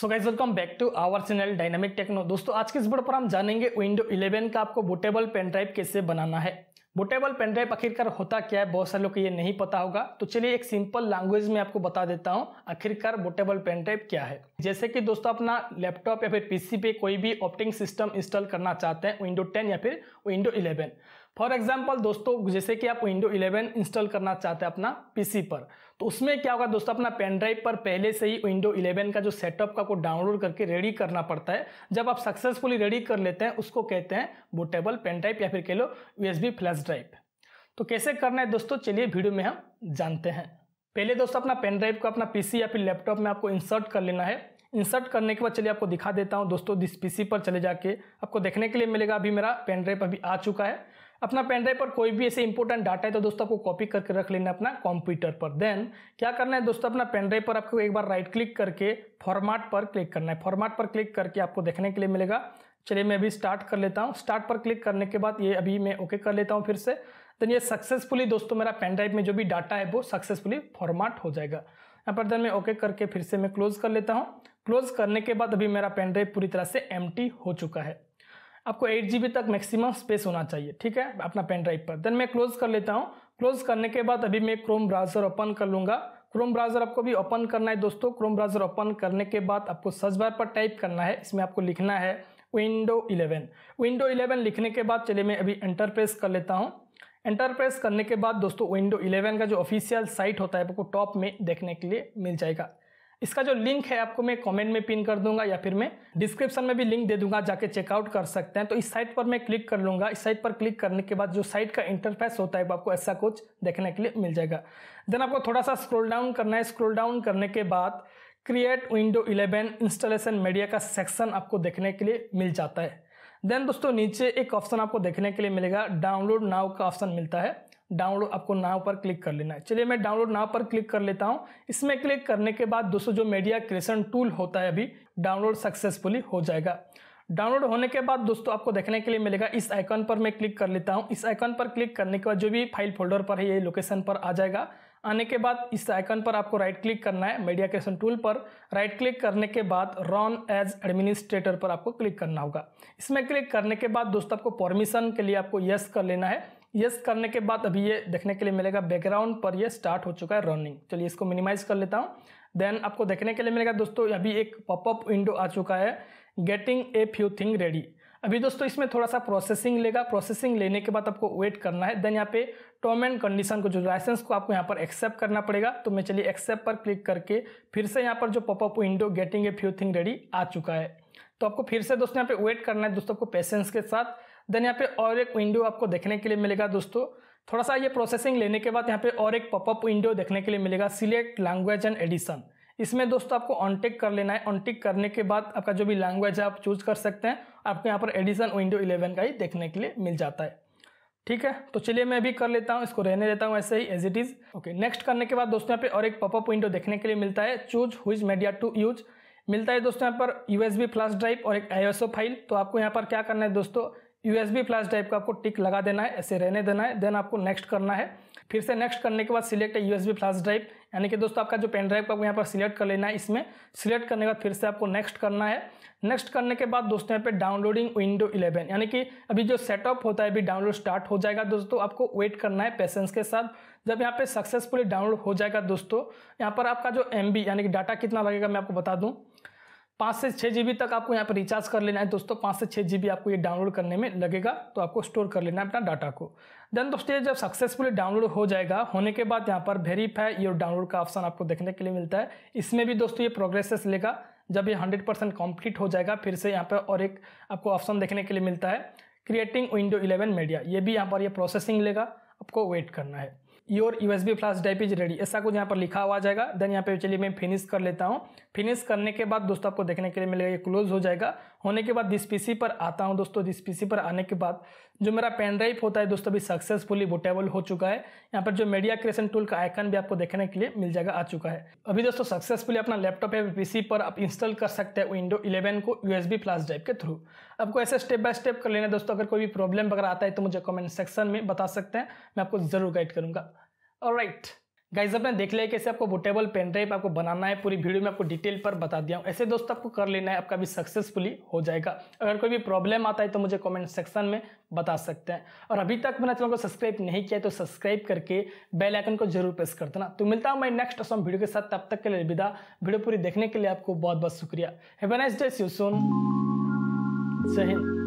so guys welcome back to our channel dynamic techno दोस्तों आज के इस वीडियो पर हम जानेंगे विंडो 11 का आपको बुटेबल पेन ड्राइव कैसे बनाना है बुटेबल पेन ड्राइव आखिरकार होता क्या है बहुत सारे लोग को ये नहीं पता होगा तो चलिए एक सिंपल लैंग्वेज में आपको बता देता हूँ आखिरकार बुटेबल पेन ड्राइव क्या है जैसे कि दोस्तों अपना लैपटॉप या फिर पीसी पे कोई भी ऑप्टिंग सिस्टम इंस्टॉल करना चाहते हैं विंडो टेन या फिर विंडो इलेवन फॉर एग्जाम्पल दोस्तों जैसे कि आप विंडो 11 इंस्टॉल करना चाहते हैं अपना पीसी पर तो उसमें क्या होगा दोस्तों अपना पेन ड्राइव पर पहले से ही विंडो 11 का जो सेटअप का को डाउनलोड करके रेडी करना पड़ता है जब आप सक्सेसफुली रेडी कर लेते हैं उसको कहते हैं बोटेबल पेन ड्राइव या फिर कह लो यूएसबी फ्लैश ड्राइव तो कैसे करना है दोस्तों चलिए वीडियो में हम जानते हैं पहले दोस्तों अपना पेन ड्राइव को अपना पीसी या फिर लैपटॉप में आपको इंसर्ट कर लेना है इंसर्ट करने के बाद चलिए आपको दिखा देता हूँ दोस्तों दिस पीसी पर चले जाके आपको देखने के लिए मिलेगा अभी मेरा पेन ड्राइव अभी आ चुका है अपना पेन ड्राइव पर कोई भी ऐसे इंपॉर्टेंट डाटा है तो दोस्तों आपको कॉपी करके रख लेना अपना कंप्यूटर पर देन क्या करना है दोस्तों अपना पेन ड्राइव पर आपको एक बार राइट क्लिक करके फॉर्मेट पर क्लिक करना है फॉर्मेट पर क्लिक करके आपको देखने के लिए मिलेगा चलिए मैं अभी स्टार्ट कर लेता हूँ स्टार्ट पर क्लिक करने के बाद ये अभी मैं ओके कर लेता हूँ फिर से देन ये सक्सेसफुली दोस्तों मेरा पेन ड्राइव में जो भी डाटा है वो सक्सेसफुली फॉर्मेट हो जाएगा यहाँ पर देन मैं ओके करके फिर से मैं क्लोज कर लेता हूँ क्लोज करने के बाद अभी मेरा पेन ड्राइव पूरी तरह से एम हो चुका है आपको एट जी तक मैक्सिमम स्पेस होना चाहिए ठीक है अपना पेन ड्राइव पर देन मैं क्लोज कर लेता हूँ क्लोज करने के बाद अभी मैं क्रोम ब्राउज़र ओपन कर लूँगा क्रोम ब्राउज़र आपको भी ओपन करना है दोस्तों क्रोम ब्राउज़र ओपन करने के बाद आपको सर्च बार पर टाइप करना है इसमें आपको लिखना है विंडो 11 विंडो 11 लिखने के बाद चलिए मैं अभी एंटर प्रेस कर लेता हूँ एंटर प्रेस करने के बाद दोस्तों विंडो 11 का जो ऑफिशियल साइट होता है आपको टॉप में देखने के लिए मिल जाएगा इसका जो लिंक है आपको मैं कमेंट में पिन कर दूंगा या फिर मैं डिस्क्रिप्शन में भी लिंक दे दूंगा जाके चेकआउट कर सकते हैं तो इस साइट पर मैं क्लिक कर लूंगा इस साइट पर क्लिक करने के बाद जो साइट का इंटरफेस होता है आपको ऐसा कुछ देखने के लिए मिल जाएगा देन आपको थोड़ा सा स्क्रोल डाउन करना है स्क्रोल डाउन करने के बाद create window eleven installation media का सेक्शन आपको देखने के लिए मिल जाता है देन दोस्तों नीचे एक ऑप्शन आपको देखने के लिए मिलेगा डाउनलोड नाउ का ऑप्शन मिलता है डाउनलोड आपको नाव पर क्लिक कर लेना है चलिए मैं डाउनलोड नाव पर क्लिक कर लेता हूँ इसमें क्लिक करने के बाद दोस्तों जो मीडिया क्रिएशन टूल होता है अभी डाउनलोड सक्सेसफुली हो जाएगा डाउनलोड होने के बाद दोस्तों आपको देखने के लिए मिलेगा इस आइकन पर मैं क्लिक कर लेता हूँ इस आइकन पर क्लिक करने के बाद जो भी फाइल फोल्डर पर है ये लोकेशन पर आ जाएगा आने के बाद इस आइकन पर आपको राइट क्लिक करना है मीडिया क्रिएशन टूल पर राइट क्लिक करने के बाद रॉन एज एडमिनिस्ट्रेटर पर आपको क्लिक करना होगा इसमें क्लिक करने के बाद दोस्तों आपको परमिशन के लिए आपको यस कर लेना है यस करने के बाद अभी ये देखने के लिए मिलेगा बैकग्राउंड पर ये स्टार्ट हो चुका है रनिंग चलिए इसको मिनिमाइज कर लेता हूँ देन आपको देखने के लिए मिलेगा दोस्तों अभी एक पॉपअप विंडो आ चुका है getting a few thing ready अभी दोस्तों इसमें थोड़ा सा प्रोसेसिंग लेगा प्रोसेसिंग लेने के बाद आपको वेट करना है देन यहाँ पे टर्म एंड कंडीशन को जो लाइसेंस को आपको यहाँ पर एक्सेप्ट करना पड़ेगा तो मैं चलिए एक्सेप्ट पर क्लिक करके फिर से यहाँ पर जो popup window getting a few thing ready आ चुका है तो आपको फिर से दोस्तों यहाँ पे वेट करना है दोस्तों आपको पेशेंस के साथ देन यहाँ पे और एक विंडो आपको देखने के लिए मिलेगा दोस्तों थोड़ा सा ये प्रोसेसिंग लेने के बाद यहाँ पे और एक पॉपअप विंडो देखने के लिए मिलेगा सिलेक्ट लैंग्वेज एंड एडिशन इसमें दोस्तों आपको ऑनटेक कर लेना है ऑनटेक करने के बाद आपका जो भी लैंग्वेज है आप चूज कर सकते हैं आपको यहाँ पर एडिशन विंडो इलेवन का ही देखने के लिए मिल जाता है ठीक है तो चलिए मैं अभी कर लेता हूँ इसको रहने देता हूँ ऐसे ही as it is okay next करने के बाद दोस्तों यहाँ पे और एक पॉपअप विंडो देखने के लिए मिलता है चूज हुई मीडिया टू यूज़ मिलता है दोस्तों यहाँ पर यू बी फ्लैश ड्राइव और एक ओ फाइल तो आपको यहाँ पर क्या करना है दोस्तों यूएसबी फ्लैश ड्राइव का आपको टिक लगा देना है ऐसे रहने देना है देन आपको नेक्स्ट करना है फिर से नेक्स्ट करने के बाद सिलेक्ट यूएसबी फ्लैश ड्राइव यानी कि दोस्तों आपका जो पेन ड्राइव का आपको यहाँ पर सिलेक्ट कर लेना है इसमें सिलेक्ट करने के बाद फिर से आपको नेक्स्ट करना है नेक्स्ट करने के बाद दोस्तों यहाँ पे डाउनलोडिंग विंडो 11 यानी कि अभी जो सेटअप होता है अभी डाउनलोड स्टार्ट हो जाएगा दोस्तों आपको वेट करना है पेशेंस के साथ जब यहाँ पे सक्सेसफुली डाउनलोड हो जाएगा दोस्तों यहाँ पर आपका जो एम यानी कि डाटा कितना लगेगा मैं आपको बता दूँ पाँच से छः जी तक आपको यहाँ पर रिचार्ज कर लेना है दोस्तों पाँच से छः जी आपको ये डाउनलोड करने में लगेगा तो आपको स्टोर कर लेना है अपना डाटा को देन दोस्तों ये जब सक्सेसफुली डाउनलोड हो जाएगा होने के बाद यहाँ पर वेरीफाई योर डाउनलोड का ऑप्शन आपको देखने के लिए मिलता है इसमें भी दोस्तों ये प्रोग्रेसेस लेगा जब ये हंड्रेड परसेंट कम्प्लीट हो जाएगा फिर से यहाँ पर और एक आपको ऑप्शन देखने के लिए मिलता है क्रिएटिंग विंडो इलेवन मीडिया ये भी यहाँ पर यह प्रोसेसिंग लेगा आपको वेट करना है your U S B flash drive is ready ऐसा कुछ यहाँ पर लिखा हुआ जाएगा देन यहाँ पे चलिए मैं फिनिश कर लेता हूँ फिनिश करने के बाद दोस्तों आपको देखने के लिए मिलेगा ये क्लोज हो जाएगा होने के बाद जिस पी पर आता हूँ दोस्तों जिस पी पर आने के बाद जो मेरा पेन ड्राइव होता है दोस्तों अभी सक्सेसफुली बुटेबल हो चुका है यहाँ पर जो मीडिया क्रिएशन टूल का आइकन भी आपको देखने के लिए मिल जाएगा आ चुका है अभी दोस्तों सक्सेसफुली अपना लैपटॉप या पीसी पर आप इंस्टॉल कर सकते हैं विंडो इलेवन को यूएसबी फ्लैश ड्राइव के थ्रू आपको ऐसे स्टेप बाय स्टेप कर लेना दोस्तों अगर कोई भी प्रॉब्लम वगैरह आता है तो मुझे कॉमेंट सेक्शन में बता सकते हैं मैं आपको ज़रूर गाइड करूँगा और राइट गाइज आपने देख लिया कैसे आपको बुटेबल पेन ड्राइव आपको बनाना है पूरी वीडियो में आपको डिटेल पर बता दिया हूँ ऐसे दोस्तों आपको कर लेना है आपका भी सक्सेसफुली हो जाएगा अगर कोई भी प्रॉब्लम आता है तो मुझे कमेंट सेक्शन में बता सकते हैं और अभी तक मैंने चैनल को सब्सक्राइब नहीं किया तो सब्सक्राइब करके बेल आइकन को जरूर प्रेस कर देना तो मिलता हूँ मैं नेक्स्ट असम वीडियो के साथ तब तक के लिए विदा वीडियो पूरी देखने के लिए आपको बहुत बहुत शुक्रिया है जय हिंद